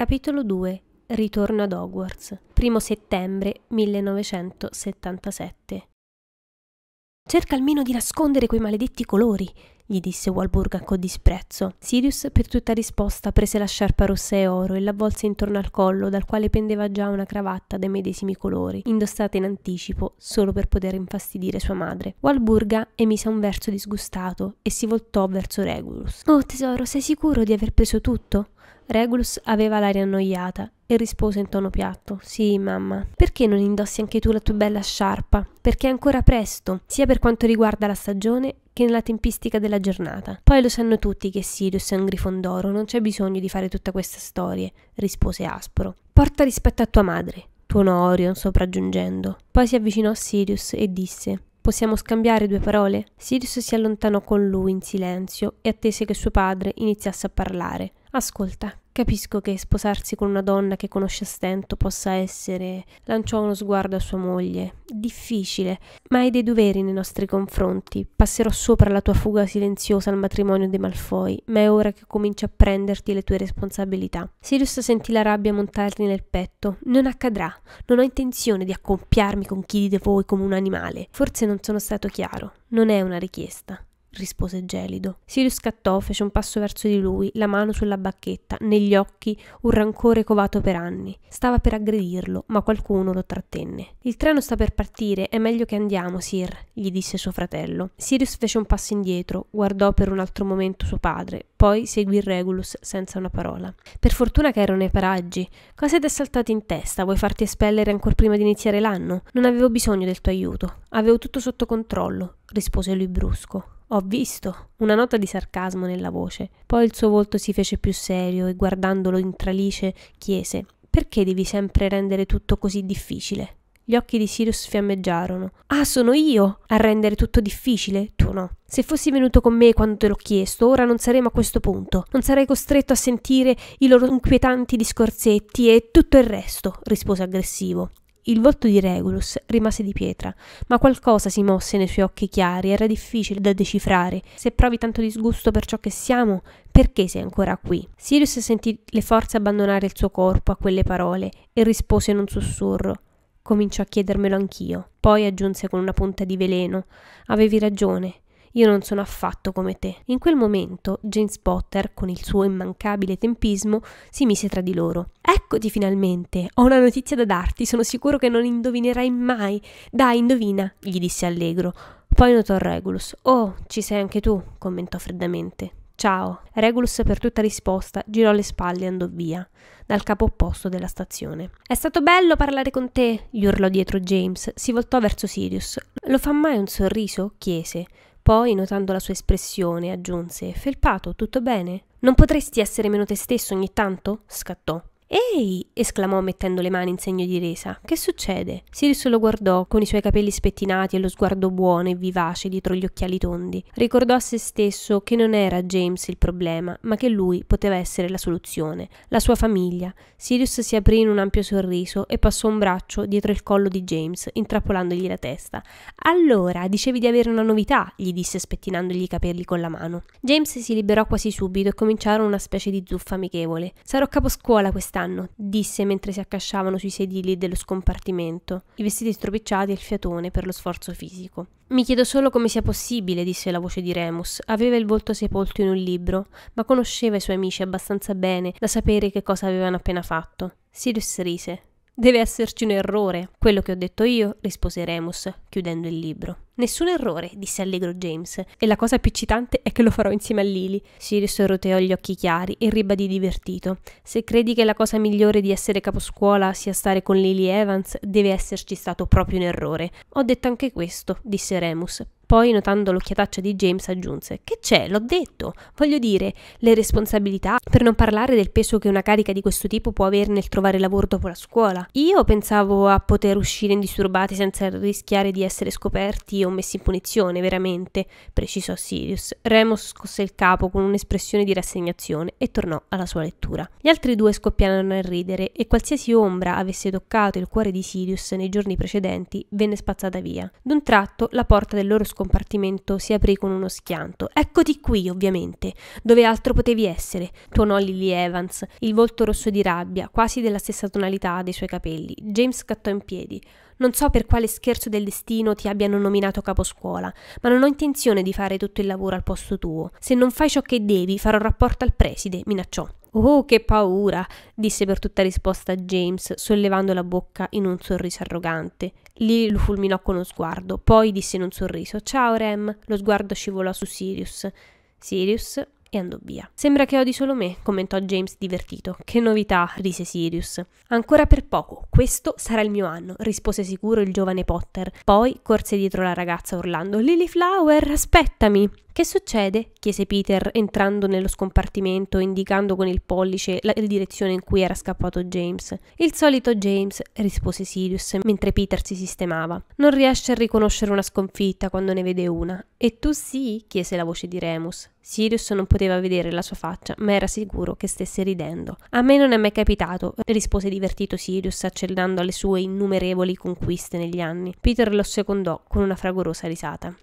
Capitolo 2 Ritorno ad Hogwarts, 1 settembre 1977. Cerca almeno di nascondere quei maledetti colori, gli disse Walburga con disprezzo. Sirius, per tutta risposta, prese la sciarpa rossa e oro e l'avvolse intorno al collo, dal quale pendeva già una cravatta dei medesimi colori, indossata in anticipo, solo per poter infastidire sua madre. Walburga emise un verso disgustato e si voltò verso Regulus. Oh tesoro, sei sicuro di aver preso tutto? Regulus aveva l'aria annoiata e rispose in tono piatto: Sì, mamma. Perché non indossi anche tu la tua bella sciarpa? Perché è ancora presto, sia per quanto riguarda la stagione che nella tempistica della giornata. Poi lo sanno tutti che Sirius è un grifondoro, non c'è bisogno di fare tutta questa storia, rispose Aspro. Porta rispetto a tua madre, tuonò Orion sopraggiungendo. Poi si avvicinò a Sirius e disse Possiamo scambiare due parole? Sirius si allontanò con lui in silenzio e attese che suo padre iniziasse a parlare. Ascolta, capisco che sposarsi con una donna che conosce a stento possa essere, lanciò uno sguardo a sua moglie, difficile, ma hai dei doveri nei nostri confronti. Passerò sopra la tua fuga silenziosa al matrimonio dei Malfoy, ma è ora che cominci a prenderti le tue responsabilità. Sirius sentì la rabbia montargli nel petto. Non accadrà. Non ho intenzione di accompiarmi con chi di voi come un animale. Forse non sono stato chiaro. Non è una richiesta rispose gelido. Sirius scattò, fece un passo verso di lui, la mano sulla bacchetta, negli occhi un rancore covato per anni. Stava per aggredirlo, ma qualcuno lo trattenne. Il treno sta per partire, è meglio che andiamo, Sir, gli disse suo fratello. Sirius fece un passo indietro, guardò per un altro momento suo padre, poi seguì Regulus senza una parola. Per fortuna che ero nei paraggi. Cosa ti è saltato in testa? Vuoi farti espellere ancora prima di iniziare l'anno? Non avevo bisogno del tuo aiuto. Avevo tutto sotto controllo, rispose lui brusco. Ho visto una nota di sarcasmo nella voce. Poi il suo volto si fece più serio e guardandolo in tralice chiese: Perché devi sempre rendere tutto così difficile? Gli occhi di Sirius fiammeggiarono. Ah, sono io a rendere tutto difficile? Tu no. Se fossi venuto con me quando te l'ho chiesto, ora non saremmo a questo punto. Non sarei costretto a sentire i loro inquietanti discorsetti e tutto il resto, rispose aggressivo. Il volto di Regulus rimase di pietra, ma qualcosa si mosse nei suoi occhi chiari, era difficile da decifrare. Se provi tanto disgusto per ciò che siamo, perché sei ancora qui? Sirius sentì le forze abbandonare il suo corpo a quelle parole e rispose in un sussurro. Cominciò a chiedermelo anch'io. Poi aggiunse con una punta di veleno: Avevi ragione. Io non sono affatto come te. In quel momento James Potter, con il suo immancabile tempismo, si mise tra di loro. Eccoti finalmente, ho una notizia da darti, sono sicuro che non indovinerai mai. Dai, indovina, gli disse allegro. Poi notò Regulus. Oh, ci sei anche tu, commentò freddamente. Ciao. Regulus per tutta risposta girò le spalle e andò via, dal capo opposto della stazione. È stato bello parlare con te, gli urlò dietro James. Si voltò verso Sirius. Lo fa mai un sorriso? chiese. Poi, notando la sua espressione, aggiunse Felpato, tutto bene? Non potresti essere meno te stesso ogni tanto? scattò. Ehi! esclamò mettendo le mani in segno di resa. Che succede? Sirius lo guardò, con i suoi capelli spettinati e lo sguardo buono e vivace dietro gli occhiali tondi. Ricordò a se stesso che non era James il problema, ma che lui poteva essere la soluzione, la sua famiglia. Sirius si aprì in un ampio sorriso e passò un braccio dietro il collo di James, intrappolandogli la testa. Allora, dicevi di avere una novità, gli disse spettinandogli i capelli con la mano. James si liberò quasi subito e cominciarono una specie di zuffa amichevole. Sarò caposcuola quest'anno capitano, disse mentre si accasciavano sui sedili dello scompartimento, i vestiti stropicciati e il fiatone per lo sforzo fisico. Mi chiedo solo come sia possibile, disse la voce di Remus. Aveva il volto sepolto in un libro, ma conosceva i suoi amici abbastanza bene da sapere che cosa avevano appena fatto. Sirius rise, Deve esserci un errore. Quello che ho detto io, rispose Remus, chiudendo il libro. Nessun errore, disse allegro James, e la cosa più eccitante è che lo farò insieme a Lily. Sirius roteò gli occhi chiari e ribadì divertito. Se credi che la cosa migliore di essere caposcuola sia stare con Lily Evans, deve esserci stato proprio un errore. Ho detto anche questo, disse Remus, poi, notando l'occhiataccia di James, aggiunse: Che c'è? L'ho detto. Voglio dire, le responsabilità, per non parlare del peso che una carica di questo tipo può avere nel trovare lavoro dopo la scuola. Io pensavo a poter uscire indisturbati senza rischiare di essere scoperti o messi in punizione, veramente, precisò Sirius. Remus scosse il capo con un'espressione di rassegnazione e tornò alla sua lettura. Gli altri due scoppiarono a ridere e qualsiasi ombra avesse toccato il cuore di Sirius nei giorni precedenti venne spazzata via. D'un tratto la porta del loro scopo compartimento si aprì con uno schianto. Eccoti qui, ovviamente. Dove altro potevi essere? Tuonò Lily Evans, il volto rosso di rabbia, quasi della stessa tonalità dei suoi capelli. James scattò in piedi. Non so per quale scherzo del destino ti abbiano nominato caposcuola, ma non ho intenzione di fare tutto il lavoro al posto tuo. Se non fai ciò che devi, farò rapporto al preside, minacciò. Oh, che paura! disse per tutta risposta James, sollevando la bocca in un sorriso arrogante. Lì lo fulminò con lo sguardo, poi disse in un sorriso: Ciao Rem. Lo sguardo scivolò su Sirius. Sirius e andò via. Sembra che odi solo me, commentò James divertito. Che novità, rise Sirius. Ancora per poco, questo sarà il mio anno, rispose sicuro il giovane Potter. Poi corse dietro la ragazza urlando Lily Flower, aspettami. Che succede? chiese Peter entrando nello scompartimento e indicando con il pollice la direzione in cui era scappato James. Il solito James, rispose Sirius mentre Peter si sistemava. Non riesce a riconoscere una sconfitta quando ne vede una. E tu sì? chiese la voce di Remus. Sirius non poteva vedere la sua faccia, ma era sicuro che stesse ridendo. A me non è mai capitato, rispose divertito Sirius, accennando alle sue innumerevoli conquiste negli anni. Peter lo secondò con una fragorosa risata.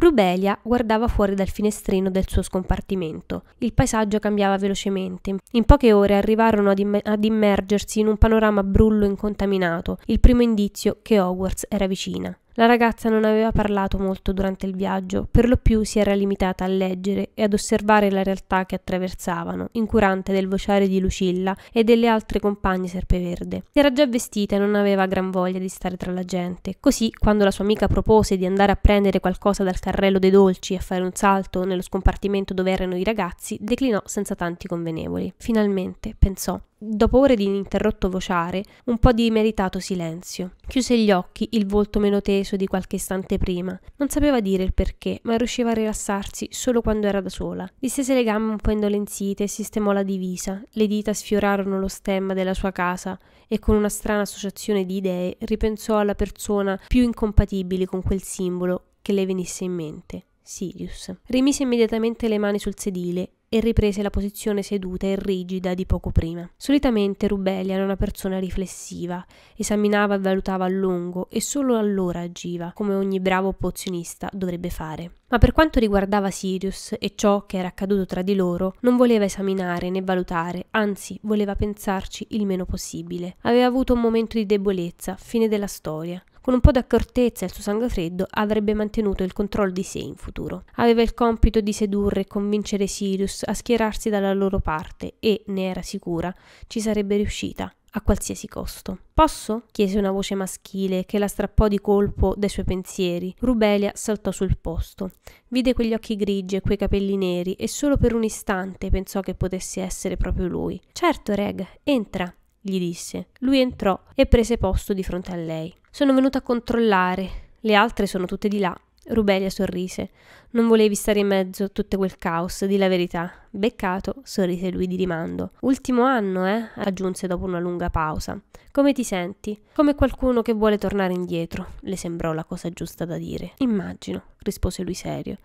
Rubelia guardava fuori dal finestrino del suo scompartimento. Il paesaggio cambiava velocemente. In poche ore arrivarono ad, im- ad immergersi in un panorama brullo incontaminato, il primo indizio che Hogwarts era vicina. La ragazza non aveva parlato molto durante il viaggio, per lo più si era limitata a leggere e ad osservare la realtà che attraversavano, incurante del vociare di Lucilla e delle altre compagne serpeverde. Si era già vestita e non aveva gran voglia di stare tra la gente, così quando la sua amica propose di andare a prendere qualcosa dal carrello dei dolci e a fare un salto nello scompartimento dove erano i ragazzi, declinò senza tanti convenevoli. Finalmente, pensò, dopo ore di ininterrotto vociare, un po' di meritato silenzio. Chiuse gli occhi, il volto meno teso di qualche istante prima. Non sapeva dire il perché, ma riusciva a rilassarsi solo quando era da sola. Distese le gambe un po' indolenzite e sistemò la divisa. Le dita sfiorarono lo stemma della sua casa e con una strana associazione di idee ripensò alla persona più incompatibile con quel simbolo che le venisse in mente. Sirius. Rimise immediatamente le mani sul sedile e riprese la posizione seduta e rigida di poco prima. Solitamente Rubelli era una persona riflessiva, esaminava e valutava a lungo e solo allora agiva, come ogni bravo opozionista dovrebbe fare. Ma per quanto riguardava Sirius e ciò che era accaduto tra di loro, non voleva esaminare né valutare, anzi voleva pensarci il meno possibile. Aveva avuto un momento di debolezza, fine della storia. Con un po' d'accortezza e il suo sangue freddo avrebbe mantenuto il controllo di sé in futuro. Aveva il compito di sedurre e convincere Sirius a schierarsi dalla loro parte e, ne era sicura, ci sarebbe riuscita a qualsiasi costo. Posso? chiese una voce maschile che la strappò di colpo dai suoi pensieri. Rubelia saltò sul posto. Vide quegli occhi grigi e quei capelli neri e solo per un istante pensò che potesse essere proprio lui. Certo, Reg, entra, gli disse. Lui entrò e prese posto di fronte a lei. Sono venuta a controllare. Le altre sono tutte di là. Rubelia sorrise. Non volevi stare in mezzo a tutto quel caos, di la verità. Beccato, sorrise lui di rimando. Ultimo anno, eh? aggiunse dopo una lunga pausa. Come ti senti? Come qualcuno che vuole tornare indietro, le sembrò la cosa giusta da dire. Immagino, rispose lui serio.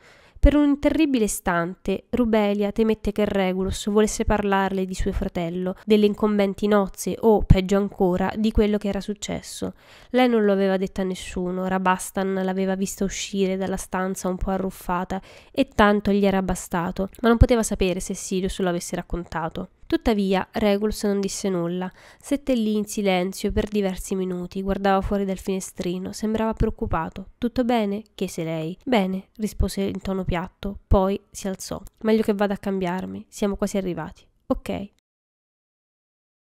Per un terribile istante, Rubelia temette che Regulus volesse parlarle di suo fratello, delle incombenti nozze o, peggio ancora, di quello che era successo. Lei non lo aveva detto a nessuno, Rabastan l'aveva vista uscire dalla stanza un po' arruffata e tanto gli era bastato, ma non poteva sapere se Sirius lo avesse raccontato. Tuttavia Regulus non disse nulla. Sette lì in silenzio per diversi minuti, guardava fuori dal finestrino, sembrava preoccupato. Tutto bene? chiese lei. Bene, rispose in tono piatto, poi si alzò. Meglio che vada a cambiarmi, siamo quasi arrivati. Ok.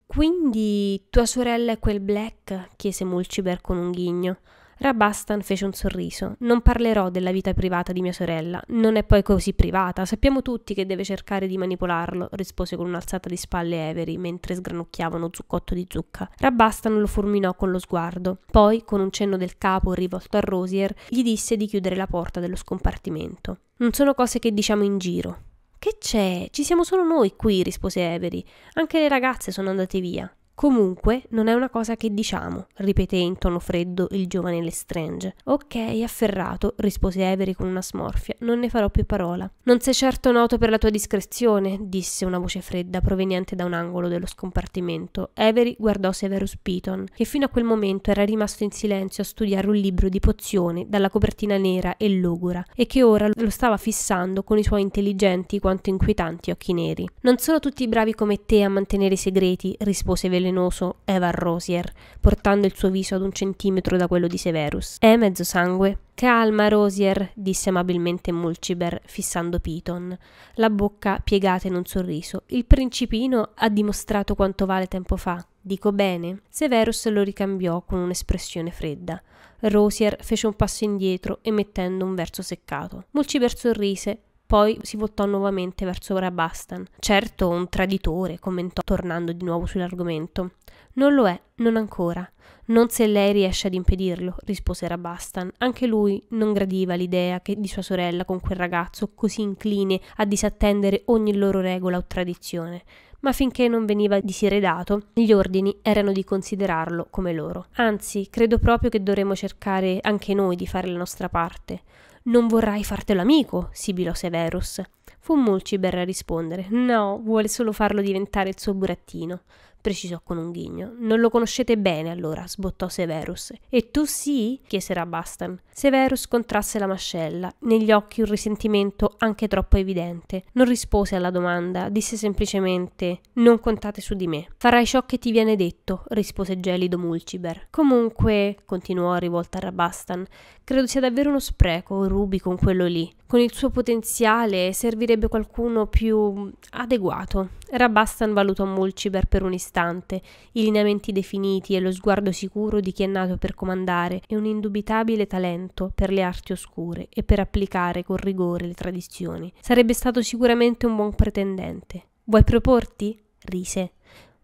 Quindi tua sorella è quel Black? chiese Mulciber con un ghigno. Rabastan fece un sorriso. Non parlerò della vita privata di mia sorella. Non è poi così privata. Sappiamo tutti che deve cercare di manipolarlo, rispose con un'alzata di spalle Avery mentre sgranocchiava uno zucchotto di zucca. Rabastan lo fulminò con lo sguardo. Poi, con un cenno del capo rivolto a Rosier, gli disse di chiudere la porta dello scompartimento. Non sono cose che diciamo in giro. Che c'è? Ci siamo solo noi qui, rispose Avery. Anche le ragazze sono andate via. Comunque, non è una cosa che diciamo, ripeté in tono freddo il giovane Lestrange. Ok, afferrato, rispose Avery con una smorfia, non ne farò più parola. Non sei certo noto per la tua discrezione, disse una voce fredda proveniente da un angolo dello scompartimento. Avery guardò Severus Piton, che fino a quel momento era rimasto in silenzio a studiare un libro di pozione dalla copertina nera e logora, e che ora lo stava fissando con i suoi intelligenti quanto inquietanti occhi neri. Non sono tutti bravi come te a mantenere i segreti, rispose Velenoso velenoso Evan Rosier, portando il suo viso ad un centimetro da quello di Severus. È mezzo sangue. Calma, Rosier, disse amabilmente Mulciber, fissando Piton, la bocca piegata in un sorriso. Il principino ha dimostrato quanto vale tempo fa. Dico bene? Severus lo ricambiò con un'espressione fredda. Rosier fece un passo indietro emettendo un verso seccato. Mulciber sorrise, poi si voltò nuovamente verso Rabastan. Certo, un traditore, commentò tornando di nuovo sull'argomento. Non lo è, non ancora. Non se lei riesce ad impedirlo, rispose Rabastan. Anche lui non gradiva l'idea che di sua sorella con quel ragazzo così incline a disattendere ogni loro regola o tradizione ma finché non veniva diseredato, gli ordini erano di considerarlo come loro. Anzi, credo proprio che dovremmo cercare anche noi di fare la nostra parte. Non vorrai fartelo amico, sibilò Severus. Fu Mulciber a rispondere. No, vuole solo farlo diventare il suo burattino precisò con un ghigno. Non lo conoscete bene allora, sbottò Severus. E tu sì? chiese Rabastan. Severus contrasse la mascella, negli occhi un risentimento anche troppo evidente. Non rispose alla domanda, disse semplicemente: Non contate su di me. Farai ciò che ti viene detto, rispose gelido Mulciber. Comunque, continuò rivolta a Rabastan, credo sia davvero uno spreco Ruby con quello lì. Con il suo potenziale servirebbe qualcuno più adeguato. Rabastan valutò Mulciber per un istante distante, i lineamenti definiti e lo sguardo sicuro di chi è nato per comandare e un indubitabile talento per le arti oscure e per applicare con rigore le tradizioni. Sarebbe stato sicuramente un buon pretendente. Vuoi proporti? rise.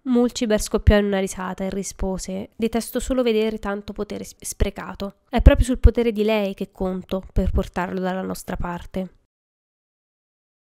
Mulciber scoppiò in una risata e rispose: Detesto solo vedere tanto potere sprecato. È proprio sul potere di lei che conto per portarlo dalla nostra parte.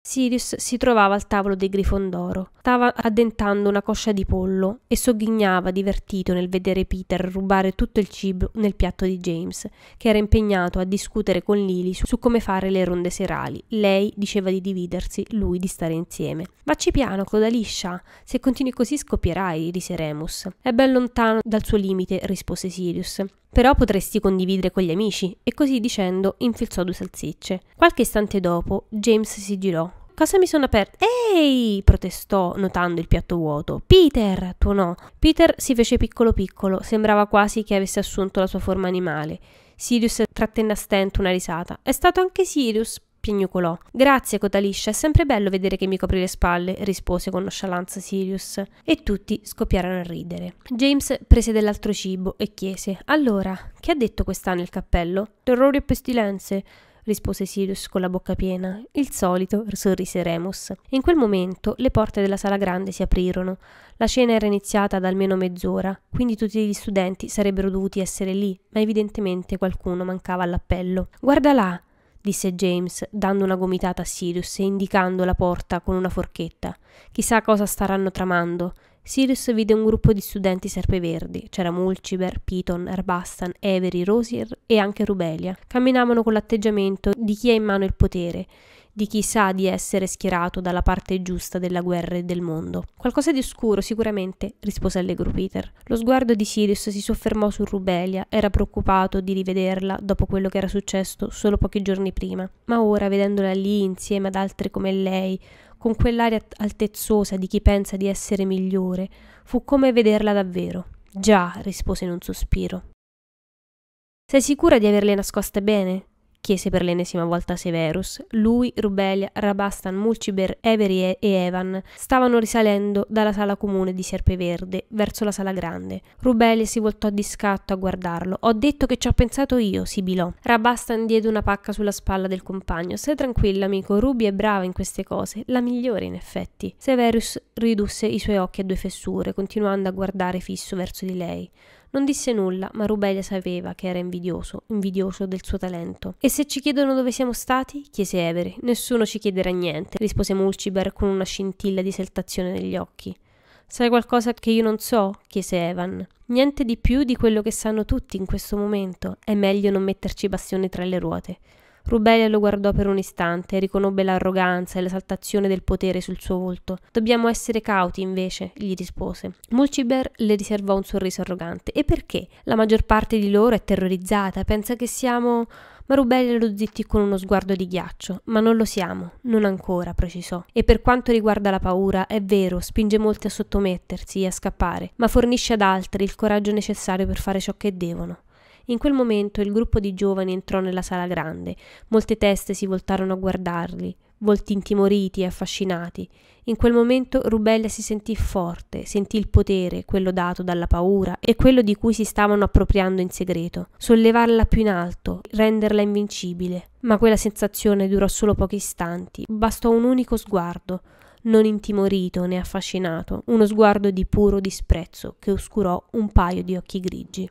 Sirius si trovava al tavolo dei Grifondoro. Stava addentando una coscia di pollo e sogghignava divertito nel vedere Peter rubare tutto il cibo nel piatto di James, che era impegnato a discutere con Lily su, come fare le ronde serali. Lei diceva di dividersi, lui di stare insieme. Vacci piano, coda liscia. Se continui così scoppierai, rise Remus. È ben lontano dal suo limite, rispose Sirius. Però potresti condividere con gli amici, e così dicendo infilzò due salsicce. Qualche istante dopo, James si girò. Cosa mi sono aperto? Ehi! protestò, notando il piatto vuoto. Peter! tuonò. Peter si fece piccolo piccolo, sembrava quasi che avesse assunto la sua forma animale. Sirius trattenne a stento una risata. È stato anche Sirius, piagnucolò. Grazie, Cotaliscia, è sempre bello vedere che mi copri le spalle, rispose con nonchalance Sirius. E tutti scoppiarono a ridere. James prese dell'altro cibo e chiese: Allora, che ha detto quest'anno il cappello? Terrori e pestilenze rispose Sirius con la bocca piena. Il solito, sorrise Remus. In quel momento le porte della sala grande si aprirono. La cena era iniziata da almeno mezz'ora, quindi tutti gli studenti sarebbero dovuti essere lì, ma evidentemente qualcuno mancava all'appello. Guarda là! disse James, dando una gomitata a Sirius e indicando la porta con una forchetta. Chissà cosa staranno tramando. Sirius vide un gruppo di studenti serpeverdi. C'era Mulciber, Piton, Erbastan, Avery, Rosier e anche Rubelia. Camminavano con l'atteggiamento di chi ha in mano il potere di chi sa di essere schierato dalla parte giusta della guerra e del mondo. Qualcosa di oscuro sicuramente, rispose allegro Peter. Lo sguardo di Sirius si soffermò su Rubelia, era preoccupato di rivederla dopo quello che era successo solo pochi giorni prima, ma ora vedendola lì insieme ad altre come lei, con quell'aria altezzosa di chi pensa di essere migliore, fu come vederla davvero. Già, rispose in un sospiro. Sei sicura di averle nascoste bene? chiese per l'ennesima volta Severus. Lui, Rubelia, Rabastan, Mulciber, Every e Evan stavano risalendo dalla sala comune di Serpeverde verso la sala grande. Rubelia si voltò di scatto a guardarlo. Ho detto che ci ho pensato io, sibilò. Rabastan diede una pacca sulla spalla del compagno. Stai tranquilla, amico, Ruby è brava in queste cose, la migliore in effetti. Severus ridusse i suoi occhi a due fessure, continuando a guardare fisso verso di lei. Non disse nulla, ma Rubelia sapeva che era invidioso, invidioso del suo talento. E se ci chiedono dove siamo stati? chiese Everi. Nessuno ci chiederà niente, rispose Mulciber con una scintilla di esaltazione negli occhi. Sai qualcosa che io non so? chiese Evan. Niente di più di quello che sanno tutti in questo momento. È meglio non metterci bastione tra le ruote. Rubelia lo guardò per un istante e riconobbe l'arroganza e l'esaltazione del potere sul suo volto. Dobbiamo essere cauti, invece, gli rispose. Mulciber le riservò un sorriso arrogante. E perché? La maggior parte di loro è terrorizzata, pensa che siamo ma Rubelia lo zittì con uno sguardo di ghiaccio. Ma non lo siamo, non ancora, precisò. E per quanto riguarda la paura, è vero, spinge molti a sottomettersi e a scappare, ma fornisce ad altri il coraggio necessario per fare ciò che devono. In quel momento il gruppo di giovani entrò nella sala grande. Molte teste si voltarono a guardarli, volti intimoriti e affascinati. In quel momento Rubella si sentì forte, sentì il potere, quello dato dalla paura e quello di cui si stavano appropriando in segreto, sollevarla più in alto, renderla invincibile. Ma quella sensazione durò solo pochi istanti, bastò un unico sguardo, non intimorito né affascinato, uno sguardo di puro disprezzo che oscurò un paio di occhi grigi.